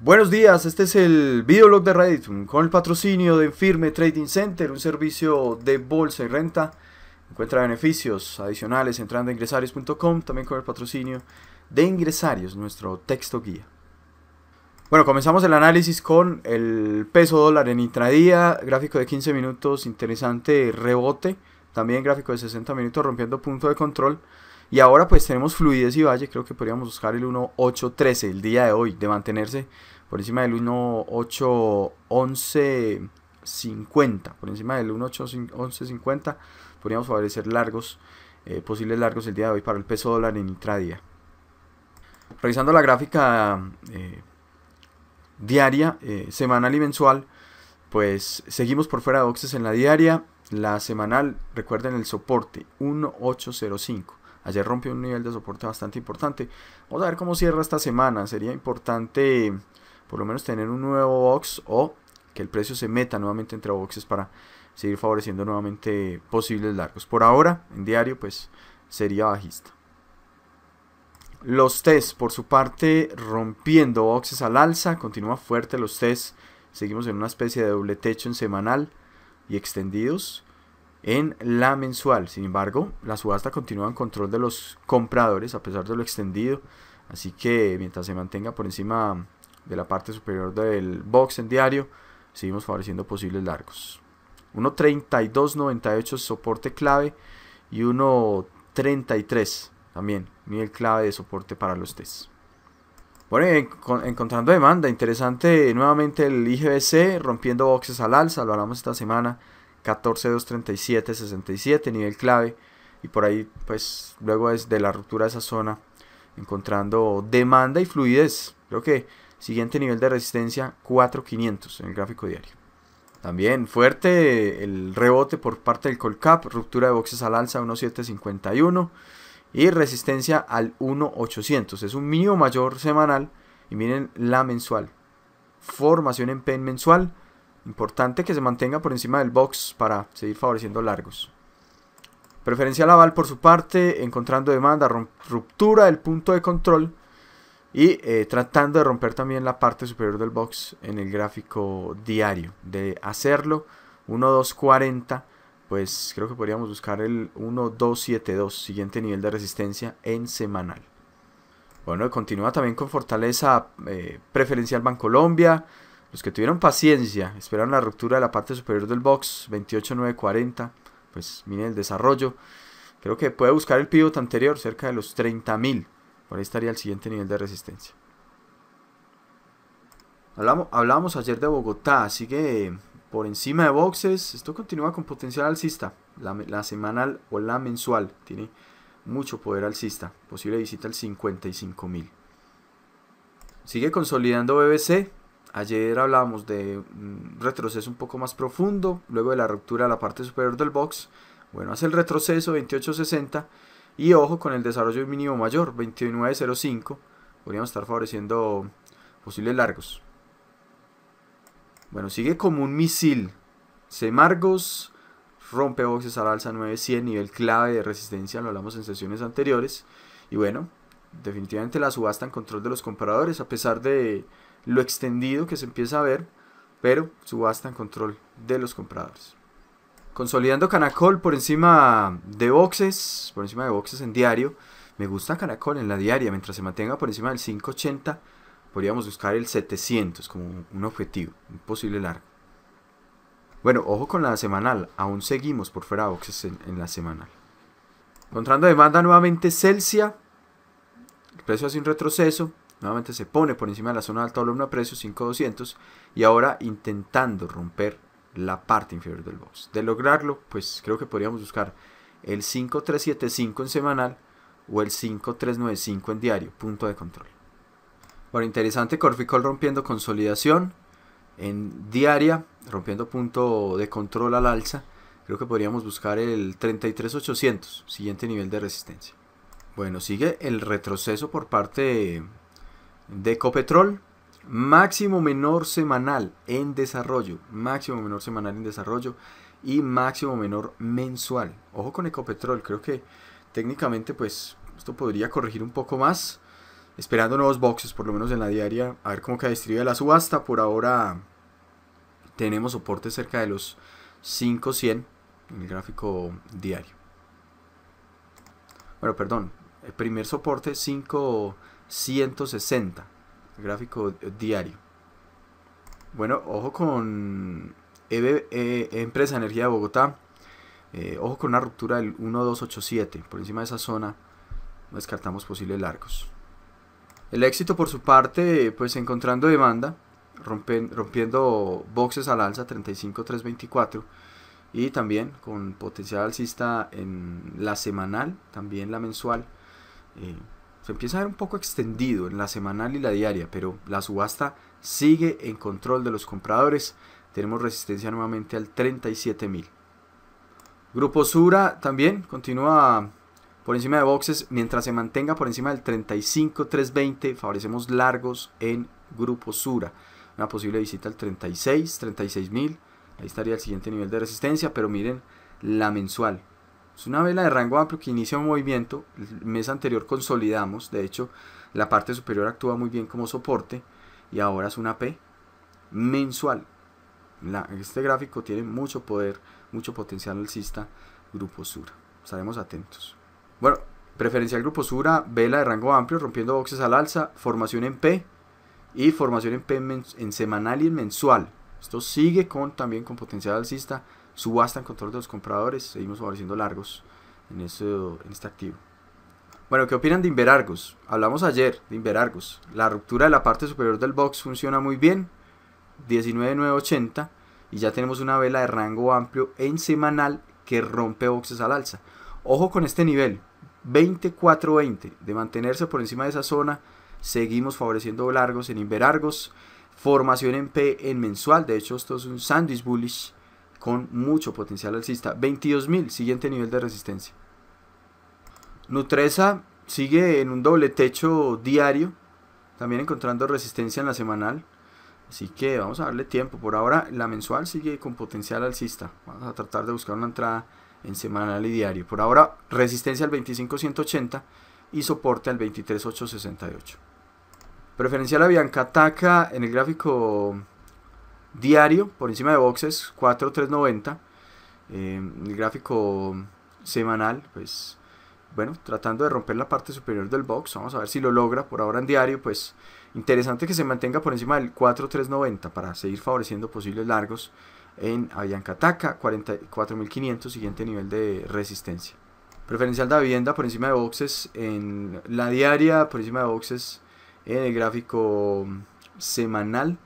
Buenos días, este es el videoblog de Reddit con el patrocinio de Firme Trading Center, un servicio de bolsa y renta. Encuentra beneficios adicionales entrando a ingresarios.com, también con el patrocinio de Ingresarios, nuestro texto guía. Bueno, comenzamos el análisis con el peso dólar en intradía, gráfico de 15 minutos, interesante rebote, también gráfico de 60 minutos rompiendo punto de control. Y ahora pues tenemos Fluidez y Valle, creo que podríamos buscar el 1.8.13 el día de hoy, de mantenerse por encima del 1.8.11.50, por encima del 1.8.11.50 podríamos favorecer largos, eh, posibles largos el día de hoy para el peso dólar en intradía. Revisando la gráfica eh, diaria, eh, semanal y mensual, pues seguimos por fuera de boxes en la diaria, la semanal, recuerden el soporte 1.805. Ayer rompió un nivel de soporte bastante importante. Vamos a ver cómo cierra esta semana. Sería importante por lo menos tener un nuevo box o que el precio se meta nuevamente entre boxes para seguir favoreciendo nuevamente posibles largos. Por ahora, en diario, pues sería bajista. Los test, por su parte, rompiendo boxes al alza, continúa fuerte los test. Seguimos en una especie de doble techo en semanal y extendidos en la mensual. Sin embargo, la subasta continúa en control de los compradores a pesar de lo extendido. Así que mientras se mantenga por encima de la parte superior del box en diario, seguimos favoreciendo posibles largos. 1.32.98 soporte clave y 1.33 también nivel clave de soporte para los test. Bueno, encontrando demanda, interesante nuevamente el IGBC rompiendo boxes al alza, lo hablamos esta semana 14,237,67 67 nivel clave y por ahí pues luego desde la ruptura de esa zona encontrando demanda y fluidez creo que siguiente nivel de resistencia 4500 en el gráfico diario también fuerte el rebote por parte del Colcap, ruptura de boxes al alza 1751 y resistencia al 1800. Es un mínimo mayor semanal y miren la mensual. Formación en PEN mensual Importante que se mantenga por encima del box para seguir favoreciendo largos. Preferencial aval por su parte, encontrando demanda, ruptura del punto de control y eh, tratando de romper también la parte superior del box en el gráfico diario. De hacerlo, 1.240, pues creo que podríamos buscar el 1.272, siguiente nivel de resistencia en semanal. Bueno, continúa también con fortaleza eh, preferencial Bancolombia. Colombia los pues, que tuvieron paciencia esperaron la ruptura de la parte superior del box 28940, pues miren el desarrollo. Creo que puede buscar el pivot anterior cerca de los 30.000. Por ahí estaría el siguiente nivel de resistencia. Hablamos, hablábamos ayer de Bogotá, sigue por encima de boxes. Esto continúa con potencial alcista, la, la semanal o la mensual. Tiene mucho poder alcista. Posible visita al 55.000. Sigue consolidando BBC, Ayer hablábamos de un mm, retroceso un poco más profundo, luego de la ruptura de la parte superior del box. Bueno, hace el retroceso 28.60 y ojo con el desarrollo mínimo mayor 29.05. Podríamos estar favoreciendo posibles largos. Bueno, sigue como un misil. Semargos rompe boxes la alza 9.100, nivel clave de resistencia, lo hablamos en sesiones anteriores. Y bueno, definitivamente la subasta en control de los compradores, a pesar de lo extendido que se empieza a ver, pero subasta en control de los compradores. Consolidando Canacol por encima de boxes, por encima de boxes en diario. Me gusta Canacol en la diaria, mientras se mantenga por encima del 580, podríamos buscar el 700 como un objetivo, un posible largo. Bueno, ojo con la semanal, aún seguimos por fuera de boxes en, la semanal. Encontrando demanda nuevamente Celsia, el precio hace un retroceso, Nuevamente se pone por encima de la zona de alta volumen a precio 5200 y ahora intentando romper la parte inferior del box. De lograrlo, pues creo que podríamos buscar el 5375 en semanal o el 5395 en diario, punto de control. Bueno, interesante Corficol rompiendo consolidación en diaria, rompiendo punto de control al alza. Creo que podríamos buscar el 33800, siguiente nivel de resistencia. Bueno, sigue el retroceso por parte de Ecopetrol, máximo menor semanal en desarrollo, máximo menor semanal en desarrollo y máximo menor mensual. Ojo con Ecopetrol, creo que técnicamente pues esto podría corregir un poco más, esperando nuevos boxes, por lo menos en la diaria, a ver cómo queda distribuida la subasta. Por ahora tenemos soporte cerca de los 5100 en el gráfico diario. Bueno, perdón, el primer soporte 5 160, gráfico diario. Bueno, ojo con EB, e, Empresa Energía de Bogotá, eh, ojo con una ruptura del 1287, por encima de esa zona descartamos posibles largos. El éxito por su parte, pues encontrando demanda, rompen, rompiendo boxes al alza 35324 y también con potencial alcista en la semanal, también la mensual. Eh, se empieza a ver un poco extendido en la semanal y la diaria, pero la subasta sigue en control de los compradores. Tenemos resistencia nuevamente al 37.000. Grupo Sura también continúa por encima de boxes mientras se mantenga por encima del 35.320. Favorecemos largos en Grupo Sura. Una posible visita al 36, 36.000. Ahí estaría el siguiente nivel de resistencia, pero miren la mensual, es una vela de rango amplio que inicia un movimiento. El mes anterior consolidamos, de hecho, la parte superior actúa muy bien como soporte y ahora es una P mensual. este gráfico tiene mucho poder, mucho potencial alcista, Grupo sur. Estaremos atentos. Bueno, preferencial Grupo Sura, vela de rango amplio, rompiendo boxes al alza, formación en P y formación en P en, semanal y en mensual. Esto sigue con, también con potencial alcista, subasta en control de los compradores, seguimos favoreciendo largos en, en este activo. Bueno, ¿qué opinan de Inverargos? Hablamos ayer de Inverargos. La ruptura de la parte superior del box funciona muy bien, 19,980 y ya tenemos una vela de rango amplio en semanal que rompe boxes al alza. Ojo con este nivel, 24.20, de mantenerse por encima de esa zona, seguimos favoreciendo largos en Inverargos, formación en P en mensual, de hecho esto es un sandwich bullish, con mucho potencial alcista. 22.000, siguiente nivel de resistencia. Nutresa sigue en un doble techo diario, también encontrando resistencia en la semanal. Así que vamos a darle tiempo. Por ahora la mensual sigue con potencial alcista. Vamos a tratar de buscar una entrada en semanal y diario. Por ahora resistencia al 25.180 y soporte al 23.868. Preferencial a Bianca ataca en el gráfico diario por encima de boxes 4.390 eh, el gráfico semanal pues bueno tratando de romper la parte superior del box vamos a ver si lo logra por ahora en diario pues interesante que se mantenga por encima del 4.390 para seguir favoreciendo posibles largos en Taca 44.500 siguiente nivel de resistencia preferencial de vivienda por encima de boxes en la diaria por encima de boxes en el gráfico semanal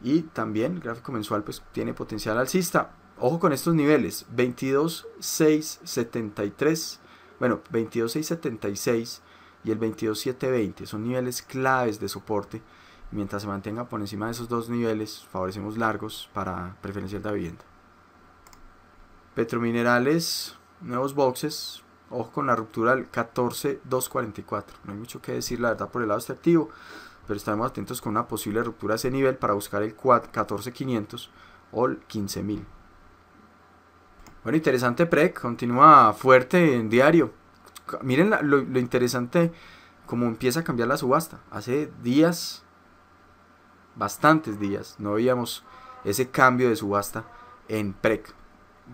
y también el gráfico mensual pues tiene potencial alcista. Ojo con estos niveles, 22.673, bueno, 22.676 y el 22.720. Son niveles claves de soporte. Mientras se mantenga por encima de esos dos niveles, favorecemos largos para preferencial de vivienda. Petrominerales, nuevos boxes. Ojo con la ruptura del 14.244. No hay mucho que decir, la verdad, por el lado este pero estaremos atentos con una posible ruptura de ese nivel para buscar el 14500 o el 15000. Bueno, interesante PREC, continúa fuerte en diario. Miren lo, interesante, como empieza a cambiar la subasta. Hace días, bastantes días, no veíamos ese cambio de subasta en PREC.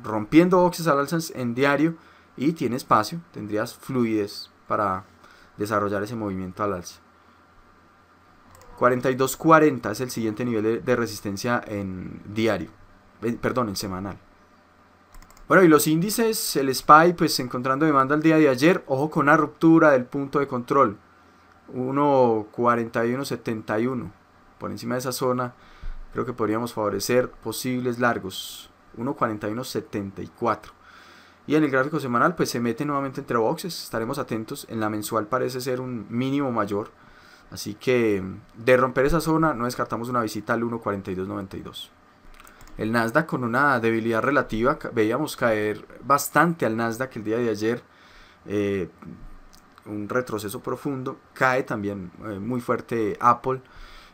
Rompiendo boxes al alza en diario y tiene espacio, tendrías fluidez para desarrollar ese movimiento al alza. 42.40 es el siguiente nivel de, resistencia en diario, eh, perdón, en semanal. Bueno, y los índices, el SPY, pues encontrando demanda el día de ayer, ojo con la ruptura del punto de control, 1.41.71, por encima de esa zona, creo que podríamos favorecer posibles largos, 1.41.74. Y en el gráfico semanal, pues se mete nuevamente entre boxes, estaremos atentos, en la mensual parece ser un mínimo mayor, Así que de romper esa zona no descartamos una visita al 1.4292. El Nasdaq con una debilidad relativa, veíamos caer bastante al Nasdaq el día de ayer, eh, un retroceso profundo, cae también eh, muy fuerte Apple.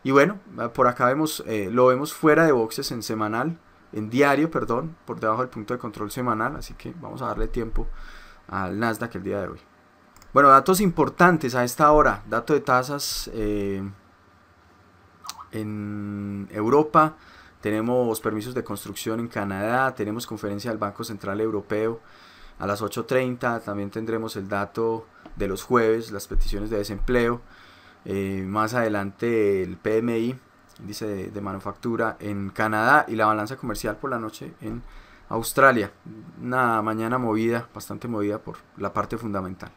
Y bueno, eh, por acá vemos, lo vemos fuera de boxes en semanal, en diario, perdón, por debajo del punto de control semanal, así que vamos a darle tiempo al Nasdaq el día de hoy. Bueno, datos importantes a esta hora. Dato de tasas eh, en Europa. Tenemos permisos de construcción en Canadá. Tenemos conferencia del Banco Central Europeo a las 8.30. También tendremos el dato de los jueves, las peticiones de desempleo. Eh, más adelante el PMI, índice de, manufactura en Canadá y la balanza comercial por la noche en Australia. Una mañana movida, bastante movida por la parte fundamental.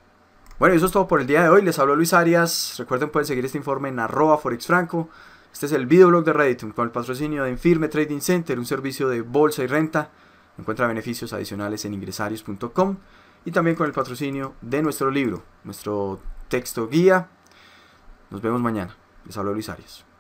Bueno, eso es todo por el día de hoy. Les hablo Luis Arias. Recuerden, pueden seguir este informe en arroba forexfranco. Este es el videoblog de Reddit, con el patrocinio de Infirme Trading Center, un servicio de bolsa y renta. Encuentra beneficios adicionales en ingresarios.com y también con el patrocinio de nuestro libro, nuestro texto guía. Nos vemos mañana. Les hablo Luis Arias.